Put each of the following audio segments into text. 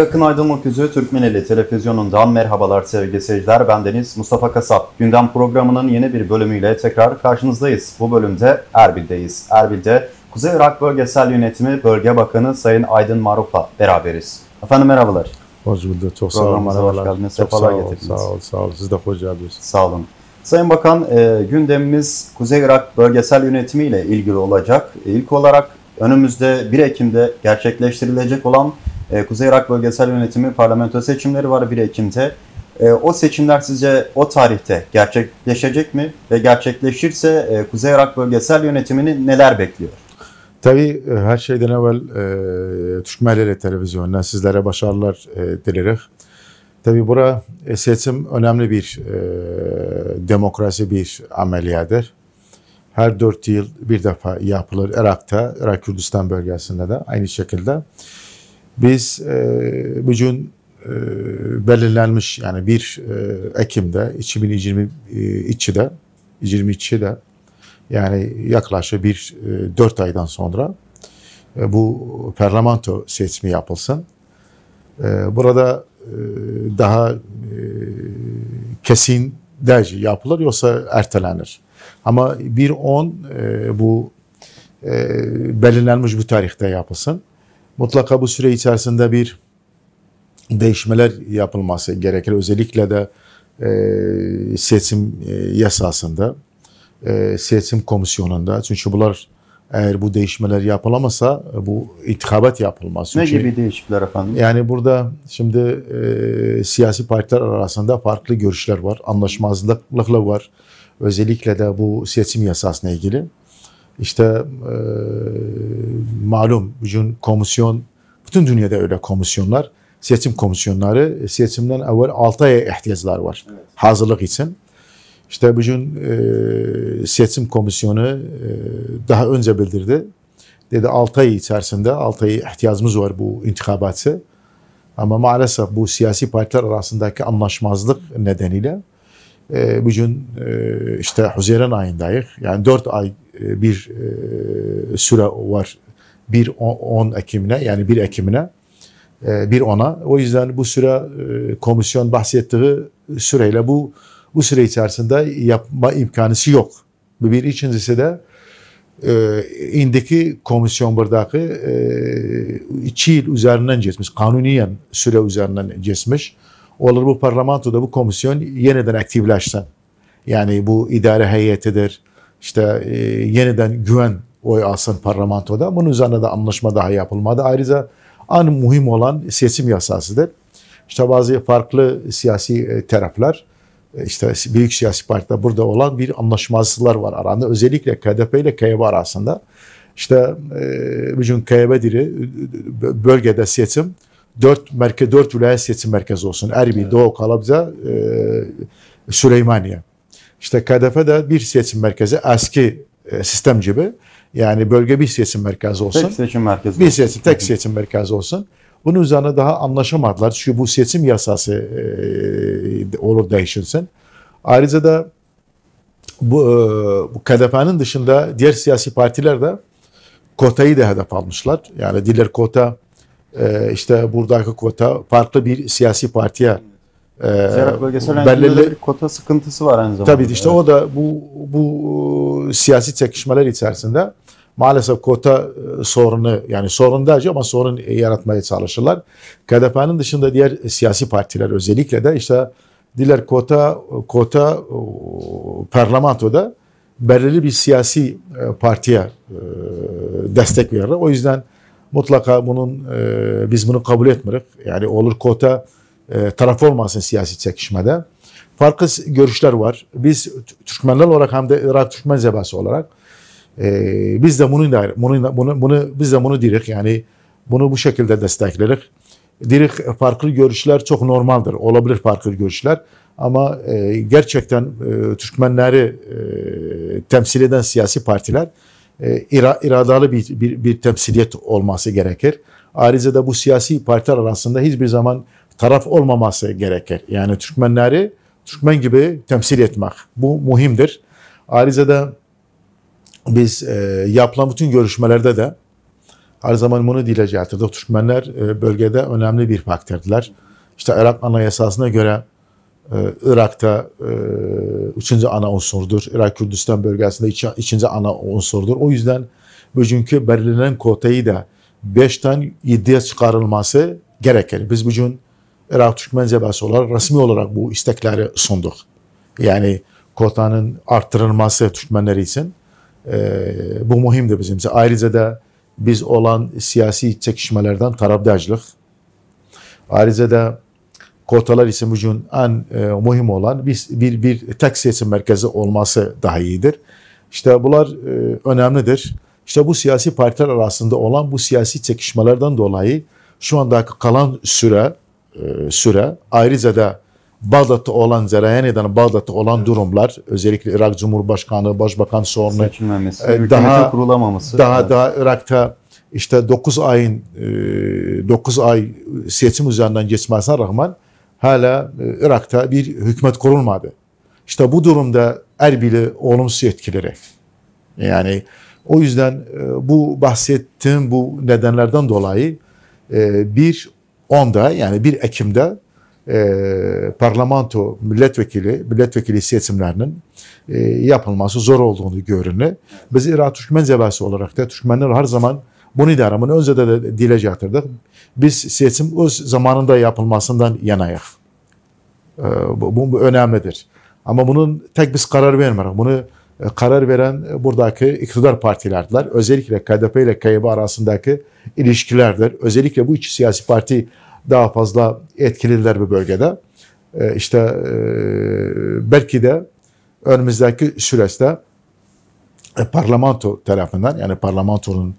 Irak'ın aydınlık yüzü Türkmeneli televizyonundan merhabalar sevgili seyirciler. Ben Deniz Mustafa Kasap. Gündem programının yeni bir bölümüyle tekrar karşınızdayız. Bu bölümde Erbil'deyiz. Erbil'de Kuzey Irak Bölgesel Yönetimi Bölge Bakanı Sayın Aydın Maruf'la beraberiz. Efendim merhabalar. Hoş bulduk. Çok sağ olun. Hoş geldiniz. Çok sağ olun. Sağ olun. Sağ olun. Siz de hoş geldiniz. Sağ olun. Sayın Bakan, e, gündemimiz Kuzey Irak Bölgesel Yönetimi ile ilgili olacak. İlk olarak önümüzde 1 Ekim'de gerçekleştirilecek olan e, Kuzey Irak Bölgesel Yönetimi parlamento seçimleri var 1 Ekim'de. E, o seçimler sizce o tarihte gerçekleşecek mi? Ve gerçekleşirse e, Kuzey Irak Bölgesel Yönetimini neler bekliyor? Tabii e, her şeyden evvel e, Türk Medyali Televizyonu'na sizlere başarılar e, dileriz. Tabii bura e, seçim önemli bir e, demokrasi bir ameliyadır. Her dört yıl bir defa yapılır Irak'ta, Irak Kürdistan bölgesinde de aynı şekilde. Biz e, bugün e, belirlenmiş yani 1 e, Ekim'de 2020 e, 22'de yani yaklaşık bir e, 4 aydan sonra e, bu parlamento seçimi yapılsın. E, burada e, daha e, kesin derci yapılır yoksa ertelenir. Ama 1-10 e, bu e, belirlenmiş bu tarihte yapılsın mutlaka bu süre içerisinde bir değişmeler yapılması gerekir. Özellikle de e, seçim e, yasasında, e, seçim komisyonunda. Çünkü bunlar eğer bu değişmeler yapılamasa e, bu itikabet yapılmaz. Çünkü, ne gibi değişiklikler efendim? Yani burada şimdi e, siyasi partiler arasında farklı görüşler var, anlaşmazlıklar var. Özellikle de bu seçim yasasına ilgili. İşte e, malum bugün komisyon, bütün dünyada öyle komisyonlar, seçim komisyonları, e, seçimden evvel 6 aya ihtiyaçlar var evet. hazırlık için. İşte bugün e, seçim komisyonu e, daha önce bildirdi. Dedi 6 ay içerisinde 6 ay ihtiyacımız var bu intikabatı. Ama maalesef bu siyasi partiler arasındaki anlaşmazlık nedeniyle e, bugün e, işte Haziran ayındayız. Yani 4 ay e, bir e, süre var. 1 10 Ekim'ine yani 1 Ekim'ine e, bir ona O yüzden bu süre komisyon bahsettiği süreyle bu bu süre içerisinde yapma imkanısı yok. Bu bir ikincisi de e, indiki komisyon buradaki e, iki yıl üzerinden geçmiş. Kanuniyen süre üzerinden geçmiş. Olur bu parlamentoda bu komisyon yeniden aktifleşsin. Yani bu idare heyetidir, işte e, yeniden güven oy alsın parlamentoda. Bunun üzerine de anlaşma daha yapılmadı. Ayrıca en muhim olan seçim yasasıdır. İşte bazı farklı siyasi e, taraflar e, işte büyük siyasi partiler burada olan bir anlaşmazlıklar var aranda. Özellikle KDP ile KYB arasında. İşte e, bugün KYB diri bölgede seçim dört merkez dört vilayet seçim merkezi olsun. Erbil, evet. Doğu Kalabza, Süleymaniye. İşte KDF'de bir seçim merkezi eski e, sistem gibi yani bölge bir seçim merkezi olsun. Tek seçim merkezi. Bir seçim, tek seçim merkezi olsun. Bunun üzerine daha anlaşamadılar. çünkü bu seçim yasası e, olur değişilsin. Ayrıca da bu, e, bu KDP'nin dışında diğer siyasi partiler de kotayı da hedef almışlar. Yani diğer kota e, işte buradaki kota farklı bir siyasi partiye Zira ee, bölgesel belirli, bir kota sıkıntısı var aynı zamanda. Tabii işte evet. o da bu bu e, siyasi çekişmeler içerisinde maalesef kota e, sorunu yani sorun derci ama sorun yaratmaya çalışırlar. KDP'nin dışında diğer siyasi partiler özellikle de işte diler kota kota e, parlamentoda belirli bir siyasi partiye destek verir. O yüzden mutlaka bunun biz bunu kabul etmiyoruz. Yani olur kota e, taraf olmasın siyasi çekişmede. Farklı görüşler var. Biz Türkmenler olarak hem de Irak Türkmen zebası olarak e, biz de bunu, bunu, bunu, bunu biz de bunu dirik yani bunu bu şekilde desteklerik. Dirik farklı görüşler çok normaldir. Olabilir farklı görüşler. Ama e, gerçekten e, Türkmenleri e, temsil eden siyasi partiler e, ira, iradalı bir, bir, bir temsiliyet olması gerekir. Ayrıca da bu siyasi partiler arasında hiçbir zaman taraf olmaması gerekir. Yani Türkmenleri Türkmen gibi temsil etmek. Bu muhimdir. Ayrıca da biz e, yapılan bütün görüşmelerde de her zaman bunu dile getirdik. Türkmenler e, bölgede önemli bir faktördiler. İşte Irak Anayasası'na göre e, Irak'ta e, üçüncü ana unsurdur. Irak Kürdistan bölgesinde iki, ikinci ana unsurdur. O yüzden bugünkü belirlenen kotayı da 5'ten 7'ye çıkarılması gerekir. Biz bugün Irak Türkmen Cebesi olarak resmi olarak bu istekleri sunduk. Yani kotanın arttırılması Türkmenleri için e, bu muhimdir bizim için. Ayrıca da biz olan siyasi çekişmelerden tarafdacılık. Ayrıca da kotalar ise bugün en e, mühim olan bir, bir, bir tek seçim merkezi olması daha iyidir. İşte bunlar e, önemlidir. İşte bu siyasi partiler arasında olan bu siyasi çekişmelerden dolayı şu anda kalan süre e, süre. Ayrıca da Bağdat'ta olan Cerayani'den Bağdat'ta olan evet. durumlar özellikle Irak Cumhurbaşkanı, Başbakan e, sorunu daha kurulamaması daha evet. daha Irak'ta işte 9 ayın 9 e, ay seçim üzerinden geçmesine rağmen hala Irak'ta bir hükümet kurulmadı. İşte bu durumda Erbil'i olumsuz etkileri. Yani o yüzden bu bahsettiğim bu nedenlerden dolayı bir Onda yani 1 Ekim'de e, parlamento milletvekili, milletvekili seçimlerinin e, yapılması zor olduğunu görünü. Biz İran Türkmen cevası olarak da Türkmenler her zaman bunu idaramını önce de dile getirdik. Biz seçim o zamanında yapılmasından yanayıq. E, bu, bu, bu önemlidir. Ama bunun tek biz karar vermirik. Bunu e, karar veren e, buradaki iktidar partilerdiler. Özellikle KDP ile KYB arasındaki ilişkilerdir. Özellikle bu iki siyasi parti daha fazla etkililer bu bölgede. E, işte belki de önümüzdeki süreçte parlamento tarafından yani parlamentonun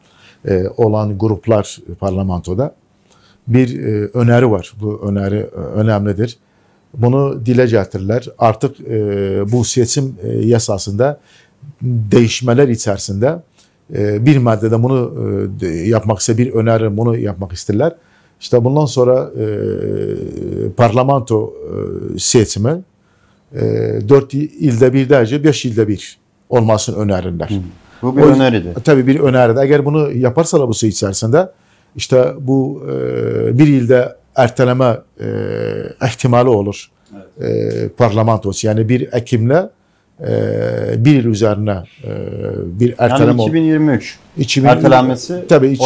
olan gruplar parlamentoda bir öneri var. Bu öneri önemlidir bunu dile getirdiler. Artıq e, bu seçim e, yasasında değişmeler içerisinde e, bir maddede bunu yapmak ise bir öneri bunu yapmak isterler. İşte bundan sonra parlamento seçimi dört ilde bir derece beş ilde bir olmasını önerirler. Hı. Bu bir o, öneridir. Tabii bir öneridir. Eğer bunu yaparsa bu süre şey içerisinde işte bu bir ilde erteleme e, ihtimali olur. Evet. E, parlamentosu. Yani bir Ekim'le e, 1 yıl üzerine e, bir erteleme yani 2023 2000, ertelenmesi tabii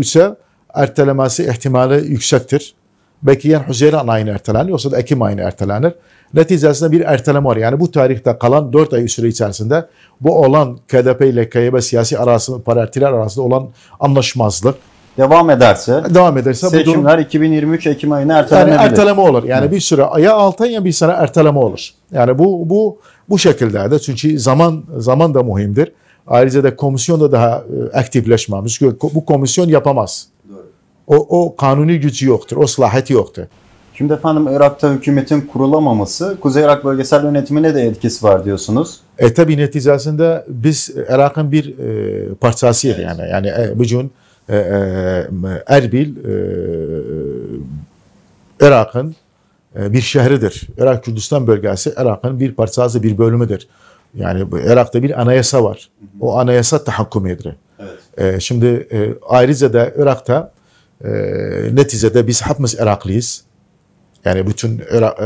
ise ertelemesi ihtimali yüksektir. Belki yani Haziran ayına ertelenir yoksa da Ekim ayına ertelenir. Neticesinde bir erteleme var. Yani bu tarihte kalan 4 ay süre içerisinde bu olan KDP ile KYB siyasi arasında, partiler arasında olan anlaşmazlık, devam ederse devam ederse seçimler bu durum, 2023 Ekim ayına ertelenebilir. Yani erteleme olur. Yani Hı. bir süre ya 6 ay ya bir sene erteleme olur. Yani bu bu bu şekilde de çünkü zaman zaman da muhimdir. Ayrıca da komisyon da daha e, aktifleşmemiş. Bu komisyon yapamaz. Doğru. O, o kanuni gücü yoktur. O silaheti yoktur. Şimdi efendim Irak'ta hükümetin kurulamaması Kuzey Irak bölgesel yönetimine de etkisi var diyorsunuz. E tabi neticesinde biz Irak'ın bir e, parçasıyız evet. yani. Yani e, bugün e, e, Erbil e, Irak'ın bir şehridir. Irak Kürdistan bölgesi Irak'ın bir parçası bir bölümüdür. Yani Irak'ta bir anayasa var. O anayasa tahakküm edir. Evet. Şimdi ayrıca da Irak'ta neticede biz hepimiz Iraklıyız. Yani bütün Irak,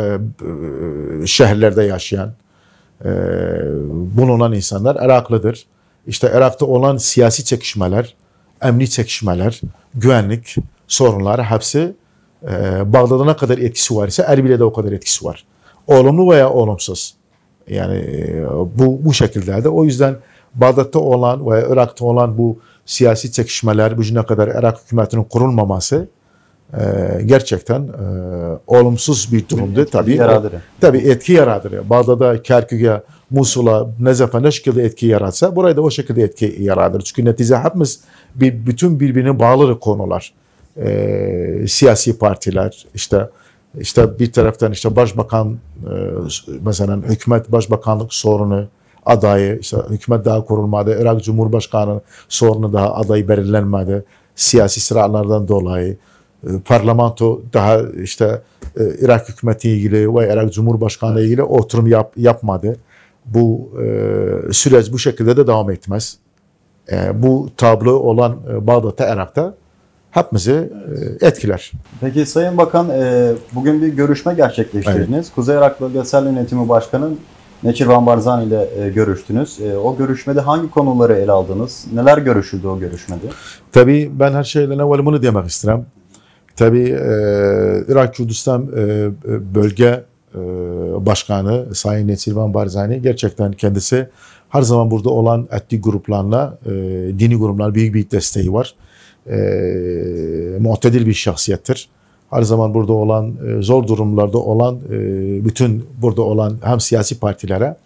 şehirlerde yaşayan, bulunan insanlar Iraklıdır. İşte Irak'ta olan siyasi çekişmeler, emni çekişmeler, güvenlik sorunları hepsi e, Bağdat'a ne kadar etkisi var ise Erbil'e de o kadar etkisi var. Olumlu veya olumsuz. Yani e, bu, bu şekillerde. O yüzden Bağdat'ta olan veya Irak'ta olan bu siyasi çekişmeler, bugüne kadar Irak hükümetinin kurulmaması e, gerçekten e, olumsuz bir durumdu. Tabii, tabii etki yaradırıyor. Bağdat'a, Kerkük'e Musul'a, Nezaf'a ne şekilde etki yaratsa burayı da o şekilde etki yaradır. Çünkü netice hepimiz bir, bütün birbirine bağlı konular. E, siyasi partiler, işte işte bir taraftan işte başbakan e, mesela hükümet başbakanlık sorunu adayı işte hükümet daha kurulmadı. Irak Cumhurbaşkanı sorunu daha adayı belirlenmedi. Siyasi sıralardan dolayı e, parlamento daha işte e, Irak hükümeti ilgili ve Irak Cumhurbaşkanı ile ilgili oturum yap, yapmadı bu e, süreç bu şekilde de devam etmez. E, bu tablo olan e, Bağdat'ta, Irak'ta hepimizi e, etkiler. Peki Sayın Bakan e, bugün bir görüşme gerçekleştirdiniz. Evet. Kuzey Irak Bölgesel Yönetimi Başkanı Neçirvan Barzan ile e, görüştünüz. E, o görüşmede hangi konuları ele aldınız? Neler görüşüldü o görüşmede? Tabii ben her şeyden evvel bunu demek isterim. Tabii e, Irak Kürdistan e, e bölge e, başkanı Sayın Nesilvan Barzani gerçekten kendisi her zaman burada olan etli gruplarla e, dini gruplar büyük bir desteği var. E, bir şahsiyettir. Her zaman burada olan e, zor durumlarda olan bütün burada olan hem siyasi partilere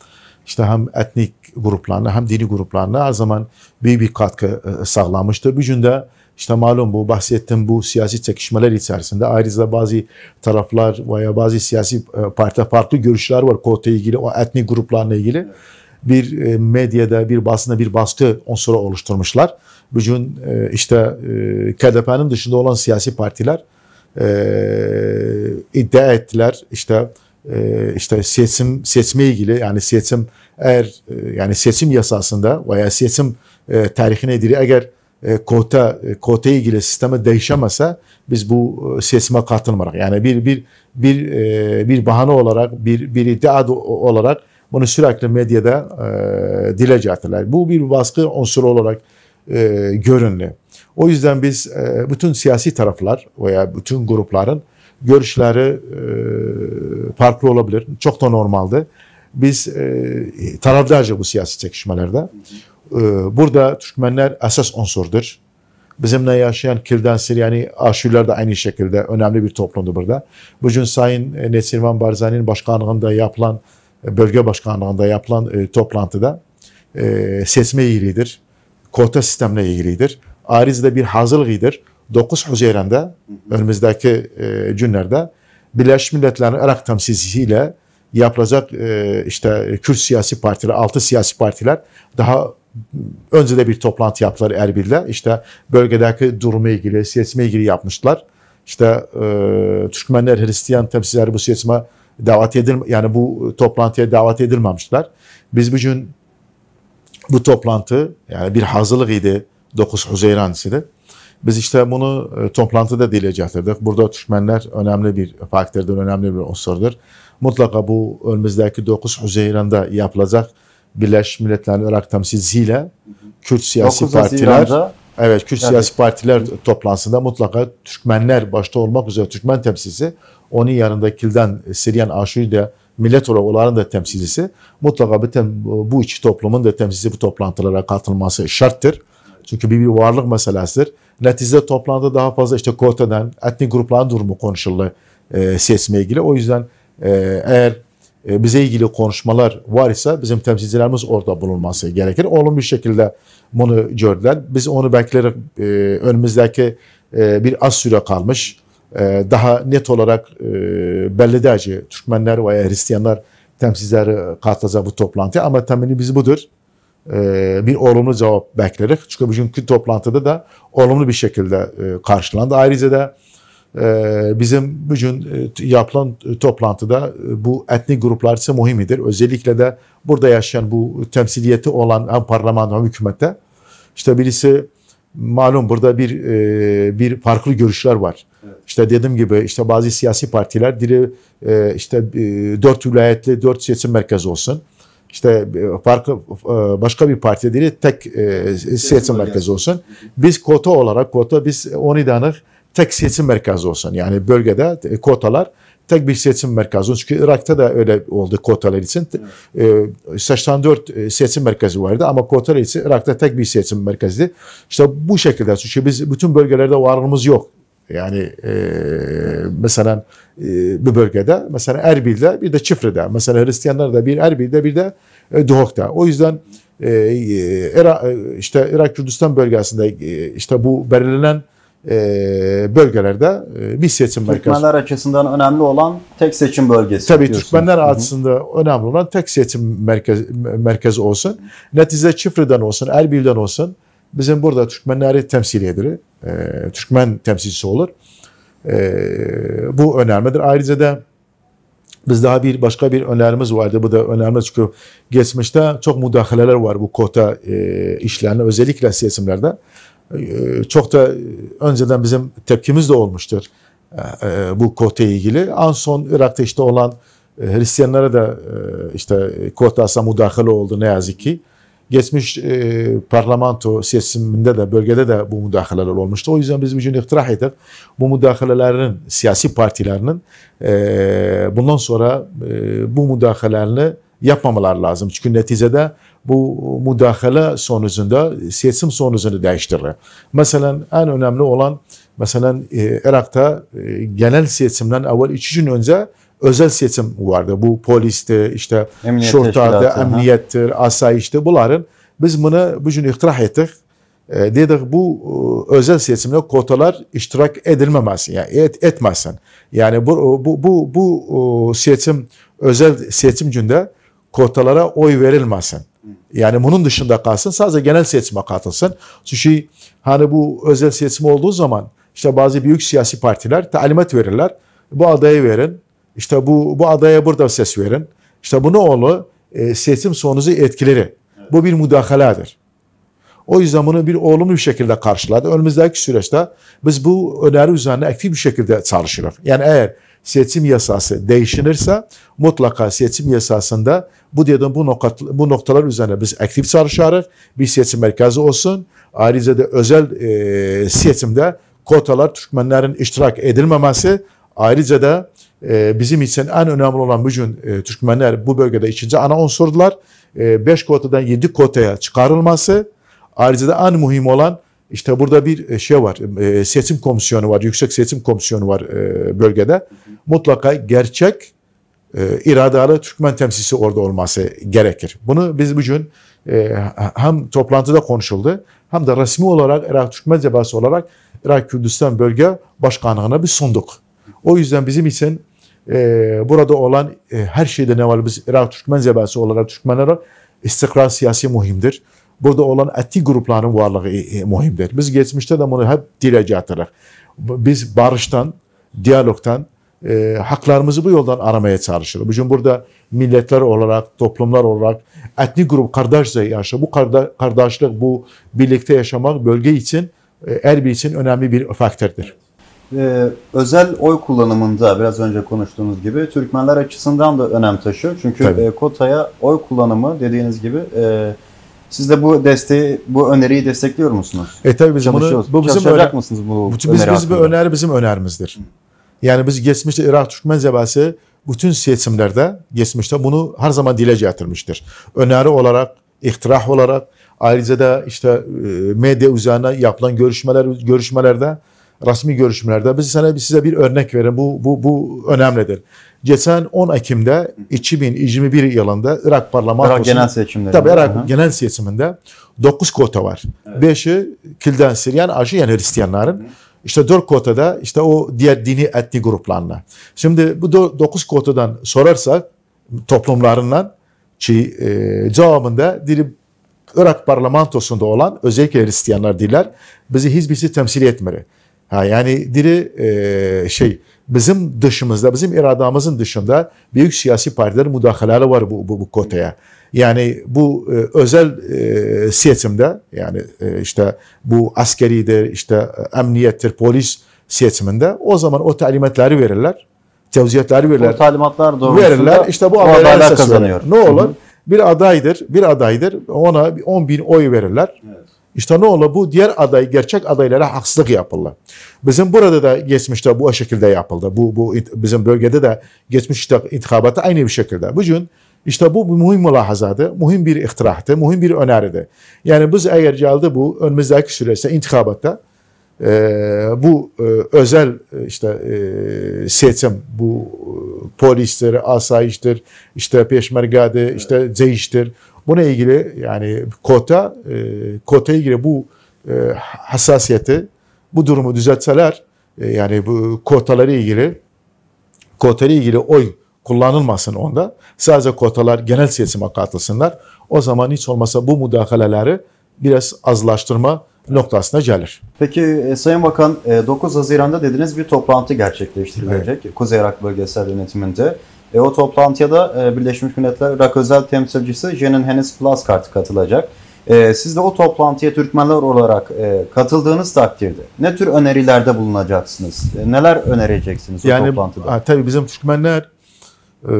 işte hem etnik gruplarına hem dini gruplarına her zaman büyük bir katkı sağlamıştır. Bugün de işte malum bu bahsettiğim bu siyasi çekişmeler içerisinde ayrıca bazı taraflar veya bazı siyasi e, parti farklı görüşler var KOT'e ilgili, o etnik gruplarla ilgili. Bir e, medyada, bir basında bir baskı unsuru oluşturmuşlar. Bugün e, işte KDP'nin dışında olan siyasi partiler iddia ettiler işte işte seçim seçme ilgili yani seçim eğer yani seçim yasasında veya seçim tarihine ilgili eğer e, kota e, kota ilgili sisteme değişemese biz bu e, sesime katılmarak yani bir bir bir bir bahane olarak bir bir iddia olarak bunu sürekli medyada e, dile getirdiler. Bu bir baskı unsuru olarak e, görünlü. O yüzden biz e, bütün siyasi taraflar veya bütün grupların görüşleri e, farklı olabilir. Çok da normaldi. Biz e, taraftarca bu siyasi çekişmelerde. Hı hı. Ee, burada Türkmenler esas unsurdur. Bizimle yaşayan Kirden yani Aşürler de aynı şekilde önemli bir toplumdu burada. Bugün Sayın e, Nesirvan Barzani'nin başkanlığında yapılan, e, bölge başkanlığında yapılan e, toplantıda e, seçme ilgilidir. Kota sistemle ilgilidir. Arizde bir hazırlıktır. 9 Haziran'da önümüzdeki günlerde Birleşmiş Milletler'in Irak temsilcisiyle yapılacak e, işte Kürt siyasi partiler, altı siyasi partiler daha önce de bir toplantı yaptılar Erbil'de. İşte bölgedeki durumu ilgili, siyasime ilgili yapmışlar. İşte e, Türkmenler, Hristiyan temsilcileri bu siyasime davet edil yani bu toplantıya davet edilmemişler. Biz bugün bu toplantı yani bir hazırlık idi 9 Haziran idi. Biz işte bunu e, toplantıda dileyecektirdik. Burada Türkmenler önemli bir faktörden önemli bir unsurdur. Mutlaka bu önümüzdeki 9 Haziran'da yapılacak Birleşmiş Milletler'in Irak temsilcisiyle Kürt siyasi partiler İran'da, evet Kürt yani, siyasi partiler toplantısında mutlaka Türkmenler başta olmak üzere Türkmen temsilcisi onun yanındakilden Siriyan Aşuri de millet olarak onların da temsilcisi mutlaka bütün bu iki toplumun da temsilcisi bu toplantılara katılması şarttır. Çünkü bir, bir varlık meselesidir. Neticede toplantıda daha fazla işte kotadan etnik grupların durumu konuşuldu e, sesle ilgili. O yüzden e, eğer e, bize ilgili konuşmalar var ise bizim temsilcilerimiz orada bulunması gerekir. Olumlu bir şekilde bunu gördüler. Biz onu bekleyerek önümüzdeki e, bir az süre kalmış e, daha net olarak belli derece Türkmenler veya Hristiyanlar temsilcileri katılacak bu toplantıya ama biz budur. Bir olumlu cevap bekleyerek çünkü bugünkü toplantıda da olumlu bir şekilde karşılandı. Ayrıca da ee, bizim bugün e, yapılan e, toplantıda e, bu etnik gruplar ise muhimidir. Özellikle de burada yaşayan bu temsiliyeti olan hem parlamento hem hükümette. İşte birisi malum burada bir bir farklı görüşler var. Evet. İşte dediğim gibi işte bazı siyasi partiler dili işte dört vilayetli dört seçim merkezi olsun. İşte farklı başka bir parti dili tek seçim merkezi olsun. Biz kota olarak kota biz 10 tane tek seçim merkezi olsun. Yani bölgede e, kotalar tek bir seçim merkezi olsun. Çünkü Irak'ta da öyle oldu kotalar için. Evet. E, 84 e, seçim merkezi vardı ama kotalar için Irak'ta tek bir seçim merkezi İşte bu şekilde. Çünkü biz bütün bölgelerde varlığımız yok. Yani e, mesela e, bir bölgede mesela Erbil'de bir de Çifre'de mesela Hristiyanlar da bir Erbil'de bir de e, Duhok'ta. O yüzden e, e, e, işte Irak Kürdistan bölgesinde e, işte bu belirlenen ee, bölgelerde e, bir seçim merkezi. Türkmenler açısından önemli olan tek seçim bölgesi. Tabii diyorsun. Türkmenler Hı -hı. açısından önemli olan tek seçim merkezi, merkezi olsun. Netice Çifri'den olsun, Erbil'den olsun. Bizim burada Türkmenleri temsil edilir. E, Türkmen temsilcisi olur. E, bu önemlidir. Ayrıca da biz daha bir başka bir önerimiz vardı. Bu da önemli çünkü geçmişte çok müdahaleler var bu kota e, işlerine özellikle seçimlerde. Ee, çok da e, önceden bizim tepkimiz de olmuştur e, e, bu Kote ilgili. En son Irak'ta işte olan Hristiyanlara da işte Kota'sa müdahale oldu ne yazık ki. Geçmiş parlamento seçiminde de bölgede de bu müdahaleler olmuştu. O yüzden bizim için ihtirah ettik. Bu müdahalelerin, siyasi partilerinin bundan sonra bu müdahalelerini yapmamalar lazım. Çünkü neticede bu müdahale sonucunda seçim sonucunu değiştirir. Mesela en önemli olan mesela e, Irak'ta e, genel seçimden evvel iki gün önce özel seçim vardı. Bu polisti, işte Emniyet şortadı, emniyettir, ha. asayişti bunların. Biz bunu bugün ihtirah ettik. E, dedik bu e, özel seçimde kotalar iştirak edilmemez, yani et, etmezsin. Yani bu, bu, bu, bu seçim özel seçim günde kotalara oy verilmesin. Yani bunun dışında kalsın. Sadece genel seçime katılsın. Çünkü hani bu özel seçim olduğu zaman işte bazı büyük siyasi partiler talimat verirler. Bu adayı verin. İşte bu, bu adaya burada ses verin. İşte bunu olur e, seçim sonucu etkileri. Bu bir müdahaledir. O yüzden bunu bir olumlu bir şekilde karşıladı. Önümüzdeki süreçte biz bu öneri üzerine aktif bir şekilde çalışırız. Yani eğer seçim yasası değişinirse mutlaka seçim yasasında bu dedim bu, nokat, bu noktalar üzerine biz aktif çalışarız. Bir seçim merkezi olsun. Ayrıca da özel e, seçimde kotalar Türkmenlerin iştirak edilmemesi ayrıca da e, bizim için en önemli olan bugün e, Türkmenler bu bölgede ikinci ana unsurdular. 5 e, kotadan 7 kotaya çıkarılması ayrıca da en mühim olan işte burada bir e, şey var, e, e, seçim komisyonu var, yüksek seçim komisyonu var e, bölgede. Mutlaka gerçek e, iradalı Türkmen temsilcisi orada olması gerekir. Bunu biz bugün hem toplantıda konuşuldu hem de resmi olarak Irak Türkmen Cebası olarak Irak Kürdistan Bölge Başkanlığı'na bir sunduk. O yüzden bizim için burada olan her şeyde ne var biz Irak Türkmen Cebası olarak Türkmenler istikrar siyasi muhimdir burada olan etnik grupların varlığı e, e, muhimdir. Biz geçmişte de bunu hep dile getirdik. Biz barıştan, diyalogtan, e, haklarımızı bu yoldan aramaya çalışır. Bugün burada milletler olarak, toplumlar olarak, etnik grup kardeşle yaşa. Bu kardeşlik, bu birlikte yaşamak bölge için, e, Erbil için önemli bir faktördür. Ee, özel oy kullanımında biraz önce konuştuğunuz gibi Türkmenler açısından da önem taşıyor. Çünkü Tabii. e, Kota'ya oy kullanımı dediğiniz gibi e, siz de bu desteği, bu öneriyi destekliyor musunuz? E tabii biz bunu, bu bizim öner, mısınız bu, bu biz, biz bu öneri bizim önerimizdir. Yani biz geçmişte Irak Türkmen Cəbhəsi bütün seçimlerde geçmişte bunu her zaman dile getirmiştir. Öneri olarak, ihtirah olarak, ayrıca da işte e, medya üzerine yapılan görüşmeler görüşmelerde Rasmi görüşmelerde biz sana size bir örnek verin. Bu bu bu önemlidir. Geçen 10 Ekim'de 2021 yılında Irak parlamentosu Irak genel seçimleri. Tabii Irak Hı. genel seçiminde 9 kota var. 5'i evet. kilden Siriyan, Acı yani Hristiyanların. Hı. İşte dört kotada işte o diğer dini etni gruplarına. Şimdi bu dokuz kotadan sorarsak toplumlarından ki e, cevabında dili Irak parlamentosunda olan özellikle Hristiyanlar diller bizi hiçbirisi temsil etmeli. Ha, yani dili e, şey bizim dışımızda, bizim iradamızın dışında büyük siyasi partilerin müdahaleleri var bu, bu, bu kotaya. Yani bu e, özel e, siyetimde yani e, işte bu askeridir, işte e, emniyettir, polis siyetiminde o zaman o talimatları verirler. Tevziyatları verirler. O talimatlar doğrultusunda verirler. İşte bu adaylar kazanıyor. Verir. Ne olur? Hı hı. Bir adaydır, bir adaydır. Ona 10 bin oy verirler. Evet. İşte ne olur bu diğer aday, gerçek adaylara haksızlık yapıldı. Bizim burada da geçmişte bu şekilde yapıldı. Bu, bu bizim bölgede de geçmişte intikabata aynı bir şekilde. Bugün işte bu bir mühim mülahazadı, mühim bir ihtirahtı, mühim bir öneridi. Yani biz eğer geldi bu önümüzdeki süreçte intikabatta e, bu e, özel e, işte e, seçim, bu e, polistir, asayiştir, işte peşmergadı, işte ceyiştir. Buna ilgili yani kota, e, kota ilgili bu e, hassasiyeti, bu durumu düzeltseler e, yani bu kotaları ilgili kotaları ilgili oy kullanılmasın onda. Sadece kotalar genel siyasime katılsınlar. O zaman hiç olmasa bu müdahaleleri biraz azlaştırma noktasına gelir. Peki e, Sayın Bakan 9 e, Haziran'da dediniz bir toplantı gerçekleştirilecek evet. Kuzey Irak Bölgesel Yönetimi'nde. E, o toplantıya da e, Birleşmiş Milletler Irak Özel Temsilcisi Jenin Hennis Plaskart katılacak. E, siz de o toplantıya Türkmenler olarak e, katıldığınız takdirde ne tür önerilerde bulunacaksınız? E, neler önereceksiniz o yani, toplantıda? Yani tabii bizim Türkmenler e,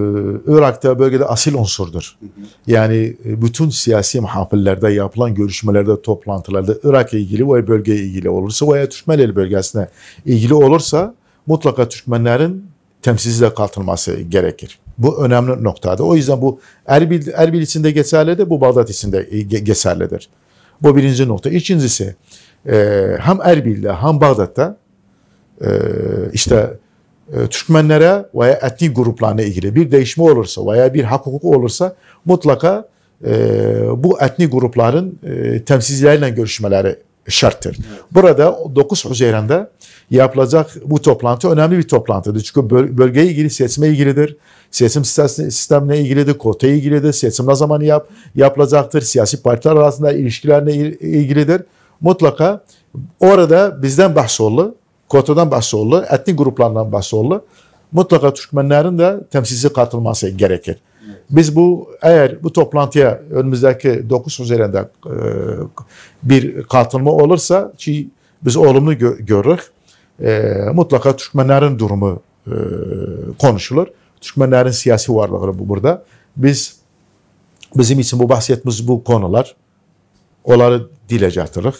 Irak'ta bölgede asil unsurdur. Hı hı. Yani e, bütün siyasi muhafillerde yapılan görüşmelerde, toplantılarda Irak'a ilgili veya bölgeye ilgili olursa veya Türkmenler bölgesine ilgili olursa mutlaka Türkmenlerin temsilcilik katılması gerekir. Bu önemli noktada. O yüzden bu Erbil, Erbil içinde geçerlidir, bu Bağdat içinde e, geçerlidir. Bu birinci nokta. İkincisi e, hem Erbil'de hem Bağdat'ta e, işte Türkmenlere veya etnik gruplarına ilgili bir değişme olursa veya bir hak hukuku olursa mutlaka bu etnik grupların temsilcileriyle görüşmeleri şarttır. Burada 9 Haziran'da yapılacak bu toplantı önemli bir toplantıdır. Çünkü bölgeye ilgili seçime ilgilidir. Seçim sistemine ilgilidir, kotaya ilgilidir, seçim ne zaman yap, yapılacaktır, siyasi partiler arasında ilişkilerle ilgilidir. Mutlaka orada bizden bahsollu, kotadan bahsollu, etnik gruplardan bahsollu mutlaka Türkmenlerin de temsilci katılması gerekir. Biz bu eğer bu toplantıya önümüzdeki 9 üzerinde bir katılma olursa ki biz olumlu gö görürük. E, mutlaka Türkmenlerin durumu e, konuşulur. Türkmenlerin siyasi varlığı bu burada. Biz bizim için bu bahsettiğimiz bu konular onları dile getirir.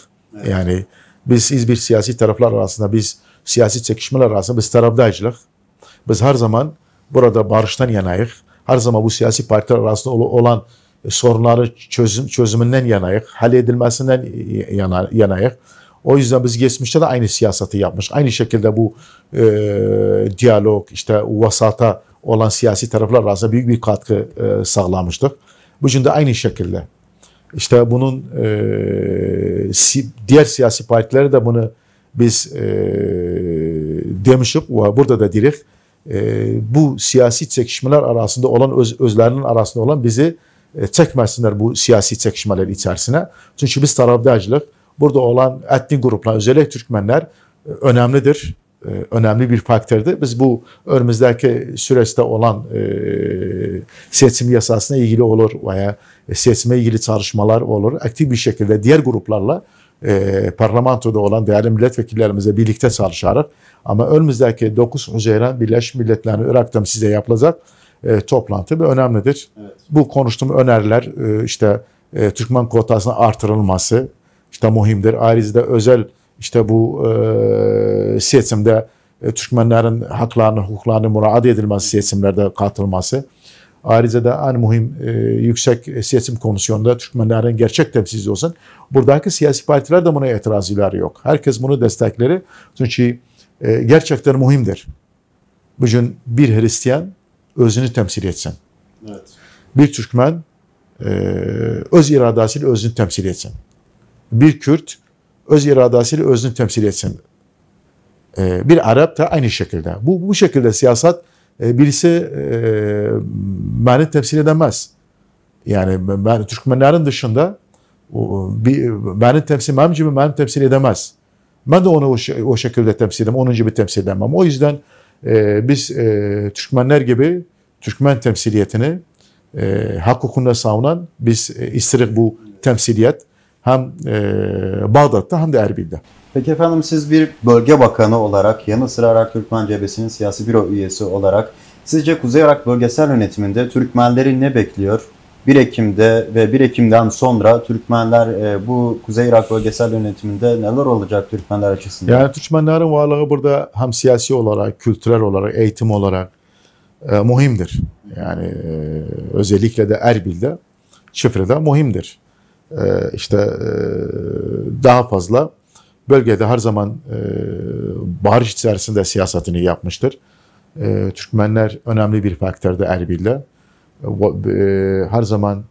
Yani biz biz bir siyasi taraflar arasında biz siyasi çekişmeler arasında biz tarafdaycılık. Biz her zaman burada barıştan yanayız. Her zaman bu siyasi partiler arasında olan sorunları çözüm, çözümünden yanayık, halledilmesinden yana, yanayık. O yüzden biz geçmişte de aynı siyaseti yapmış. Aynı şekilde bu e, diyalog, işte vasata olan siyasi taraflar arasında büyük bir katkı e, sağlamıştık. Bugün de aynı şekilde. İşte bunun e, si, diğer siyasi partileri de bunu biz e, demişik ve burada da direkt e, bu siyasi çekişmeler arasında olan öz, özlerinin arasında olan bizi e, çekmesinler bu siyasi çekişmeler içerisine. Çünkü biz tarafdacılık burada olan etnik gruplar özellikle Türkmenler e, önemlidir. E, önemli bir faktörde biz bu önümüzdeki süreçte olan e, seçim yasasına ilgili olur veya e, seçime ilgili çalışmalar olur. Aktif bir şekilde diğer gruplarla e, parlamentoda olan değerli milletvekillerimize birlikte çalışarak ama önümüzdeki 9 Haziran Birleşmiş Milletler'in Irak'ta size yapılacak e, toplantı bir önemlidir. Evet. Bu konuştuğum öneriler e, işte e, Türkmen kotasının artırılması işte muhimdir. Ayrıca da özel işte bu e, seçimde e, Türkmenlerin haklarını, hukuklarını murad edilmesi seçimlerde katılması. Arizada en mühim e, yüksek seçim komisyonunda Türkmenlerin gerçek temsilcisi olsun. Buradaki siyasi partiler de buna itirazları yok. Herkes bunu destekleri. Çünkü e, gerçekten mühimdir. Bugün bir Hristiyan özünü temsil etsin. Evet. Bir Türkmen e, öz iradesiyle özünü temsil etsin. Bir Kürt öz iradesiyle özünü temsil etsin. E, bir Arap da aynı şekilde. Bu, bu şekilde siyaset e, birisi e, beni temsil edemez. Yani ben Türkmenlerin dışında beni temsil, benim gibi beni temsil edemez. Ben de onu o, o şekilde temsil edemem, onun gibi temsil edemem. O yüzden e, biz e, Türkmenler gibi Türkmen temsiliyetini e, hak hukukunda savunan biz e, istedik bu temsiliyet. Hem e, Bağdat'ta hem de Erbil'de. Peki efendim siz bir bölge bakanı olarak yanı sıra Irak Türkmen Cebesi'nin siyasi büro üyesi olarak sizce Kuzey Irak bölgesel yönetiminde Türkmenleri ne bekliyor? 1 Ekim'de ve 1 Ekim'den sonra Türkmenler e, bu Kuzey Irak bölgesel yönetiminde neler olacak Türkmenler açısından? Yani Türkmenlerin varlığı burada hem siyasi olarak, kültürel olarak, eğitim olarak e, muhimdir. Yani e, özellikle de Erbil'de, Şifre'de muhimdir. Ee, işte e, daha fazla bölgede her zaman e, barış içerisinde siyasetini yapmıştır. E, Türkmenler önemli bir faktörde Erbil'de. Her zaman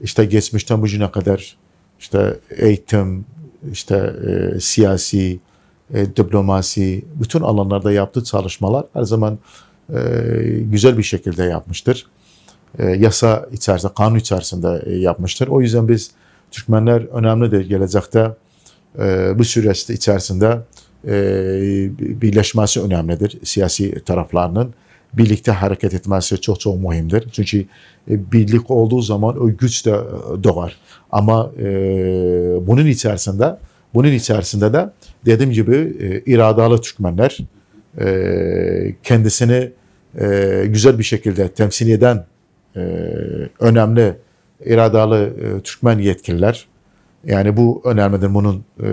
işte geçmişten bugüne kadar işte eğitim, işte siyasi, diplomasi, bütün alanlarda yaptığı çalışmalar her zaman güzel bir şekilde yapmıştır. yasa içerisinde, kanun içerisinde yapmıştır. O yüzden biz Türkmenler önemlidir gelecekte e, bu süreçte içerisinde e, birleşmesi önemlidir. Siyasi taraflarının birlikte hareket etmesi çok çok muhimdir Çünkü e, birlik olduğu zaman o güç de e, doğar. Ama e, bunun içerisinde bunun içerisinde de dediğim gibi e, iradalı Türkmenler e, kendisini e, güzel bir şekilde temsil eden e, önemli iradalı e, Türkmen yetkililer yani bu önemlidir. Bunun e,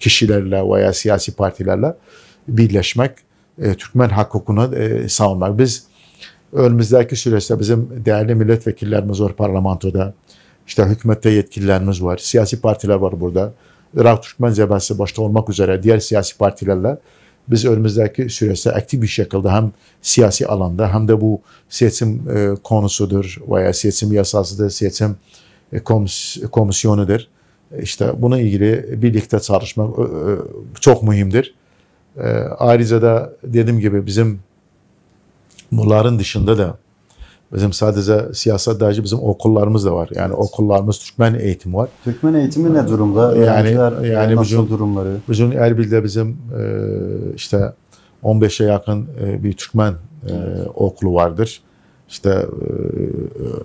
kişilerle veya siyasi partilerle birleşmek, e, Türkmen hukukunu e, savunmak. Biz önümüzdeki süreçte bizim değerli milletvekillerimiz var parlamentoda. İşte hükümette yetkililerimiz var. Siyasi partiler var burada. Irak Türkmen Cebesi başta olmak üzere diğer siyasi partilerle biz önümüzdeki süreçte aktif bir şekilde hem siyasi alanda hem de bu seçim e, konusudur veya seçim yasasıdır, seçim e, komis, komisyonudur. E, işte buna ilgili birlikte çalışmak e, e, çok mühimdir. E, ayrıca da dediğim gibi bizim bunların dışında da Bizim sadece siyaset dahi bizim okullarımız da var. Yani okullarımız Türkmen eğitim var. Türkmen eğitimi ne durumda? Yani yani nasıl bizim, durumları? Bizim Erbil'de bizim e, işte 15'e yakın e, bir Türkmen e, evet. okulu vardır. İşte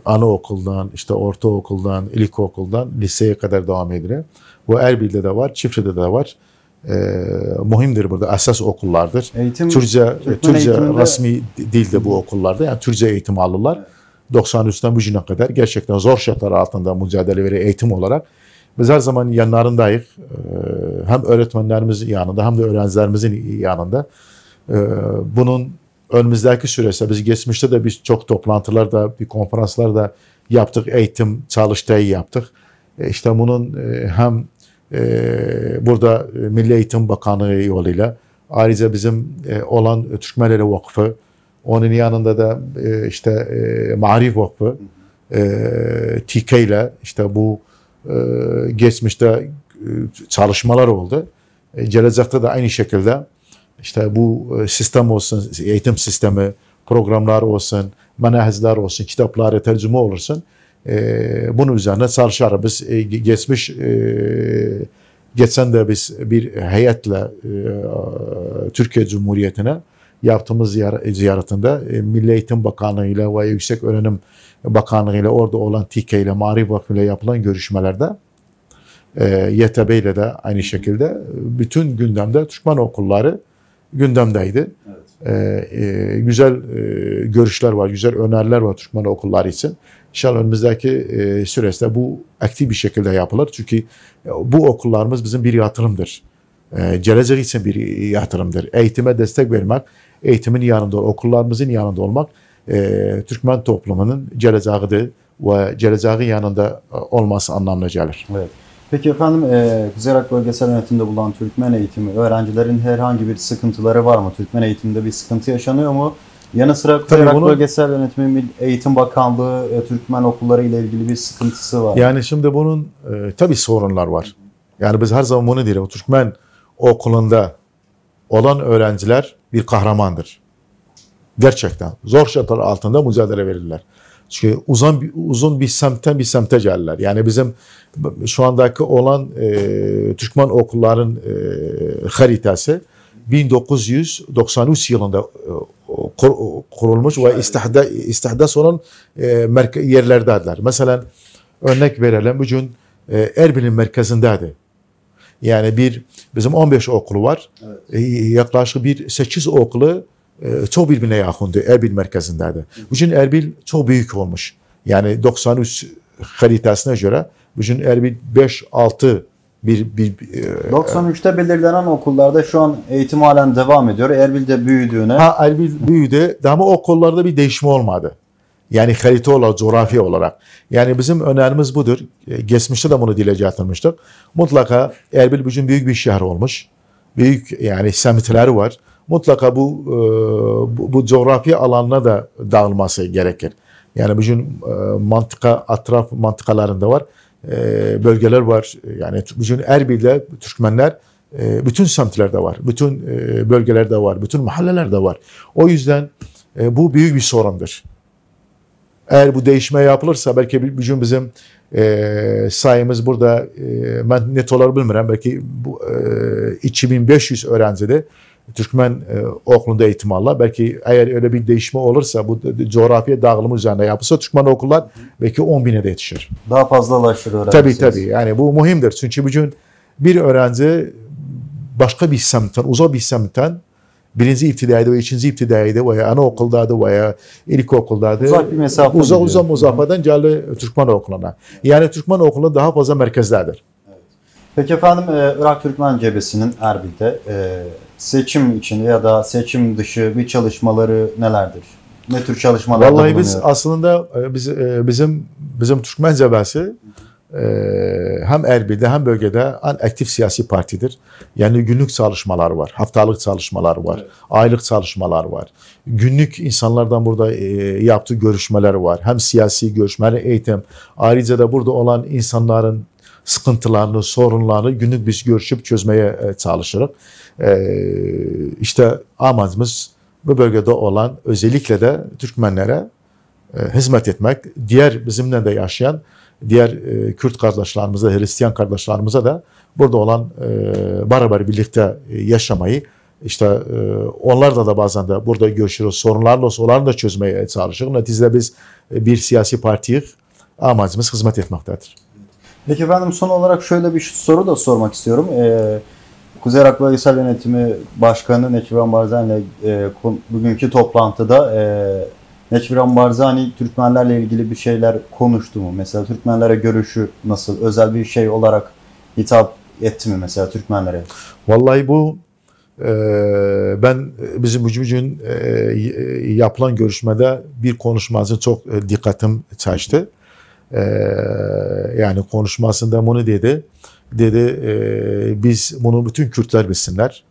anaokuldan, işte ortaokuldan, ilkokuldan liseye kadar devam ediyor. Bu Erbil'de de var, Çiftli'de de var e, muhimdir burada. Esas okullardır. Eğitim, Türkçe, e, Türkçe eğitiminde... resmi dilde bu okullarda. Yani Türkçe eğitim alırlar. Evet. 93'ten bugüne kadar gerçekten zor şartlar altında mücadele veren eğitim olarak biz her zaman yanlarındayız. Ee, hem öğretmenlerimizin yanında hem de öğrencilerimizin yanında. Ee, bunun önümüzdeki süreçte biz geçmişte de biz çok toplantılar da bir konferanslar da yaptık. Eğitim çalıştayı yaptık. E, işte bunun e, hem ee, burada e, Milli Eğitim Bakanı yoluyla ayrıca bizim e, olan Türkmenleri Vakfı onun yanında da e, işte Marif Vakfı TK ile işte bu geçmişte çalışmalar oldu. Gelecekte de aynı şekilde işte bu sistem olsun, eğitim sistemi, programlar olsun, menahizler olsun, kitapları tercüme olursun. E, bunun üzerine Sarışar'ı biz e, geçmiş e, geçen de biz bir heyetle e, Türkiye Cumhuriyeti'ne yaptığımız ziyaretinde e, Milli Eğitim Bakanlığı ile ve Yüksek Öğrenim Bakanlığı ile orada olan TİKE ile Marif Vakfı ile yapılan görüşmelerde e, YTB ile de aynı şekilde bütün gündemde Türkmen okulları gündemdeydi. Evet. E, e güzel e, görüşler var, güzel öneriler var Türkmen okulları için. İnşallah önümüzdeki e, süreçte bu aktif bir şekilde yapılır. Çünkü e, bu okullarımız bizim bir yatırımdır. E, gelecek için bir yatırımdır. Eğitime destek vermek, eğitimin yanında, okullarımızın yanında olmak e, Türkmen toplumunun geleceğidir ve geleceği yanında e, olması anlamına gelir. Evet. Peki efendim e, Kuzerak Bölgesel Yönetim'de bulunan Türkmen eğitimi öğrencilerin herhangi bir sıkıntıları var mı? Türkmen eğitiminde bir sıkıntı yaşanıyor mu? Yanı sıra Tabii Konak bunu, Bölgesel Yönetimi Eğitim Bakanlığı e, Türkmen okulları ile ilgili bir sıkıntısı var. Yani şimdi bunun e, tabii sorunlar var. Yani biz her zaman bunu diyoruz. Türkmen okulunda olan öğrenciler bir kahramandır. Gerçekten zor şartlar altında mücadele verirler. Çünkü uzun uzun bir semtten bir semte geldiler. Yani bizim şu andaki olan e, Türkmen okulların e, haritası 1993 yılında e, kurulmuş ve istihdas olan e, yerlerdedirler. Mesela örnek verelim bugün e, Erbil'in merkezindedir. Yani bir bizim 15 okul var. Evet. Yaklaşık bir 8 okulu çok birbirine yakındı Erbil merkezindedir. Bugün Erbil çok büyük olmuş. Yani 93 haritasına göre bugün Erbil 5-6 bir, bir, bir e, 93'te belirlenen okullarda şu an eğitim halen devam ediyor. Erbil'de büyüdüğüne. Ha Erbil büyüdü ama okullarda bir değişme olmadı. Yani harita olarak, coğrafya olarak. Yani bizim önerimiz budur. E, geçmişte de bunu dile getirmiştik. Mutlaka Erbil bugün büyük bir şehir olmuş. Büyük yani semtleri var. Mutlaka bu, e, bu, bu coğrafya alanına da dağılması gerekir. Yani bugün mantıka, atraf mantıkalarında var. Ee, bölgeler var. Ee, yani bugün Erbil'de Türkmenler e, bütün semtlerde var, bütün e, bölgelerde var, bütün mahallelerde var. O yüzden e, bu büyük bir sorundur. Eğer bu değişme yapılırsa belki bugün bizim e, sayımız burada e, ben net olarak bilmiyorum belki bu, e, 2500 öğrencide Türkmen e, okulunda eğitim alırlar. Belki eğer öyle bir değişme olursa bu coğrafya dağılımı üzerine yapılsa Türkmen okullar belki 10 bine de yetişir. Daha fazlalaşır öğrenci. Tabii tabii yani bu muhimdir. Çünkü bugün bir öğrenci başka bir semtten, uzak bir semtten birinci iptidaydı ve ikinci iptidaydı veya anaokuldaydı veya ilkokuldaydı. Uzak bir mesafe. Uzak uzak muzaffadan geldi Türkmen okuluna. Yani Türkmen okulu daha fazla merkezlerdir. Peki efendim e, Irak Türkmen Cebesi'nin Erbil'de e, seçim için ya da seçim dışı bir çalışmaları nelerdir? Ne tür çalışmalarda Vallahi biz aslında e, biz, e, bizim bizim Türkmen Cebesi e, hem Erbil'de hem bölgede en aktif siyasi partidir. Yani günlük çalışmalar var, haftalık çalışmalar var, evet. aylık çalışmalar var. Günlük insanlardan burada yaptığı görüşmeler var. Hem siyasi görüşmeler, eğitim. Ayrıca da burada olan insanların sıkıntılarını, sorunlarını günlük biz görüşüp çözmeye e, çalışırız. E, işte amacımız bu bölgede olan özellikle de Türkmenlere e, hizmet etmek, diğer bizimle de yaşayan diğer Kürt kardeşlerimize, Hristiyan kardeşlerimize de burada olan beraber birlikte yaşamayı, işte e, onlarla da bazen de burada görüşürüz. Sorunlarla olsa onları da çözmeye çalışıyoruz. Neticede biz bir siyasi partiyiz. Amacımız hizmet etmektedir. Peki efendim son olarak şöyle bir soru da sormak istiyorum. Ee, Kuzey Irak Bölgesel Yönetimi Başkanı Neçivan Barzani ile e, bugünkü toplantıda e, Neçivan Barzani Türkmenlerle ilgili bir şeyler konuştu mu? Mesela Türkmenlere görüşü nasıl? Özel bir şey olarak hitap etti mi mesela Türkmenlere? Vallahi bu e, ben bizim bugün e, yapılan görüşmede bir konuşması çok e, dikkatim çeşti. Ee, yani konuşmasında bunu dedi. Dedi e, biz bunu bütün Kürtler bilsinler.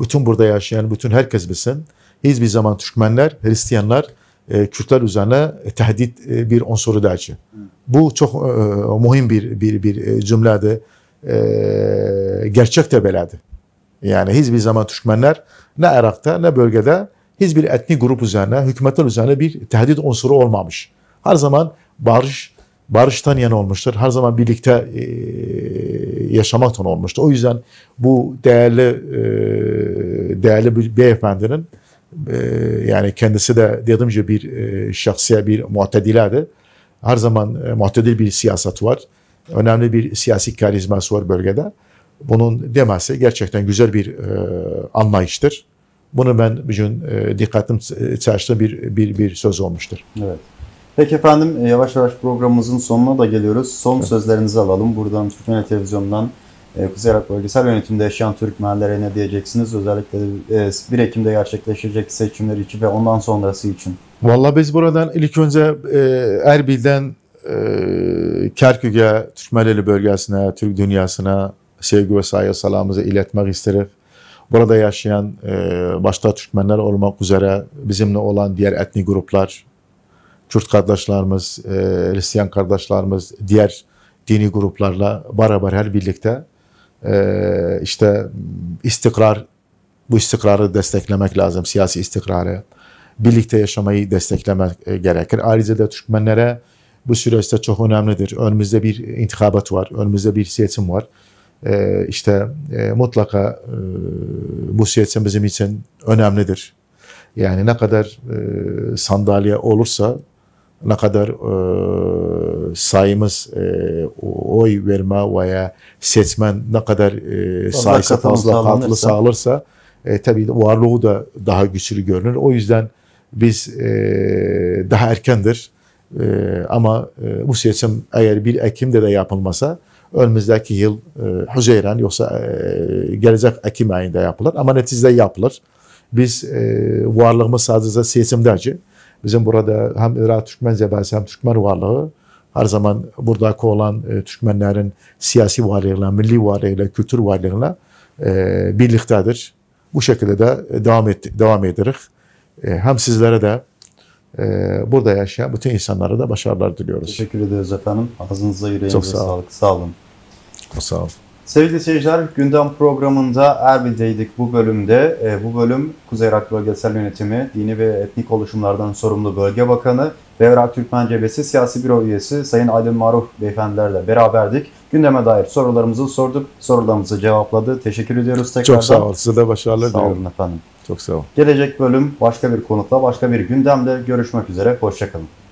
Bütün burada yaşayan bütün herkes bilsin. Hiçbir zaman Türkmenler, Hristiyanlar e, Kürtler üzerine e, tehdit e, bir unsuru derci. Bu çok e, muhim bir bir bir e, cümledi. E, gerçek de beledi. Yani hiçbir zaman Türkmenler ne Irak'ta ne bölgede hiçbir etnik grup üzerine, hükümetler üzerine bir tehdit unsuru olmamış. Her zaman barış barıştan yana olmuştur. Her zaman birlikte e, yaşamaktan olmuştur. O yüzden bu değerli e, değerli bir beyefendinin e, yani kendisi de dediğim gibi bir e, şahsiye bir muhtedilerdi. Her zaman e, muhtedil bir siyaset var. Önemli bir siyasi karizması var bölgede. Bunun demesi gerçekten güzel bir e, anlayıştır. Bunu ben bugün e, dikkatim e, çarştığı bir, bir, bir söz olmuştur. Evet. Peki efendim e, yavaş yavaş programımızın sonuna da geliyoruz. Son evet. sözlerinizi alalım. Buradan Türkmen Televizyonu'ndan e, Kuzey Irak Bölgesel Yönetim'de yaşayan Türkmenlere ne diyeceksiniz? Özellikle 1 e, Ekim'de gerçekleşecek seçimler için ve ondan sonrası için. Valla biz buradan ilk önce Erbil'den Kerkük'e, Türkmeneli bölgesine, Türk dünyasına sevgi ve saygı salamımızı iletmek isteriz. Burada yaşayan başta Türkmenler olmak üzere bizimle olan diğer etnik gruplar, Kürt kardeşlerimiz, e, Hristiyan kardeşlerimiz, diğer dini gruplarla beraber her birlikte e, işte istikrar, bu istikrarı desteklemek lazım, siyasi istikrarı. Birlikte yaşamayı desteklemek e, gerekir. Ayrıca da Türkmenlere bu süreçte çok önemlidir. Önümüzde bir intikabat var, önümüzde bir seçim var. E, işte mutlaka bu seçim bizim için önemlidir. Yani ne kadar e, sandalye olursa ne kadar e, sayımız e, oy verme veya seçmen ne kadar e, sayısı fazla katlı sağlarsa e, tabii varlığı da daha güçlü görünür. O yüzden biz e, daha erkendir e, ama e, bu seçim eğer bir Ekim'de de yapılmasa önümüzdeki yıl e, Hüzeyran yoksa e, gelecek Ekim ayında yapılır ama neticede yapılır. Biz e, varlığımız sadece seçimdeci. Bizim burada hem Irak Türkmen zebası hem Türkmen varlığı her zaman buradaki olan e, Türkmenlerin siyasi varlığıyla, milli varlığıyla, kültür varlığıyla e, birliktedir. Bu şekilde de devam, et, devam ederiz. E, hem sizlere de e, burada yaşayan bütün insanlara da başarılar diliyoruz. Teşekkür ederiz efendim. Ağzınıza yüreğinize sağ sağlık. Sağ olun. Sağ olun. Sevgili seyirciler, gündem programında Erbil'deydik bu bölümde. E, bu bölüm Kuzey Irak Bölgesel Yönetimi, Dini ve Etnik Oluşumlardan Sorumlu Bölge Bakanı ve Irak Türkmen Cebesi Siyasi Büro Üyesi Sayın Aydın Maruf beyefendilerle beraberdik. Gündeme dair sorularımızı sorduk, sorularımızı cevapladı. Teşekkür ediyoruz tekrar. Çok sağ olun, size de başarılar diliyorum. Sağ olun efendim. Çok sağ olun. Gelecek bölüm başka bir konukla, başka bir gündemde görüşmek üzere. Hoşçakalın.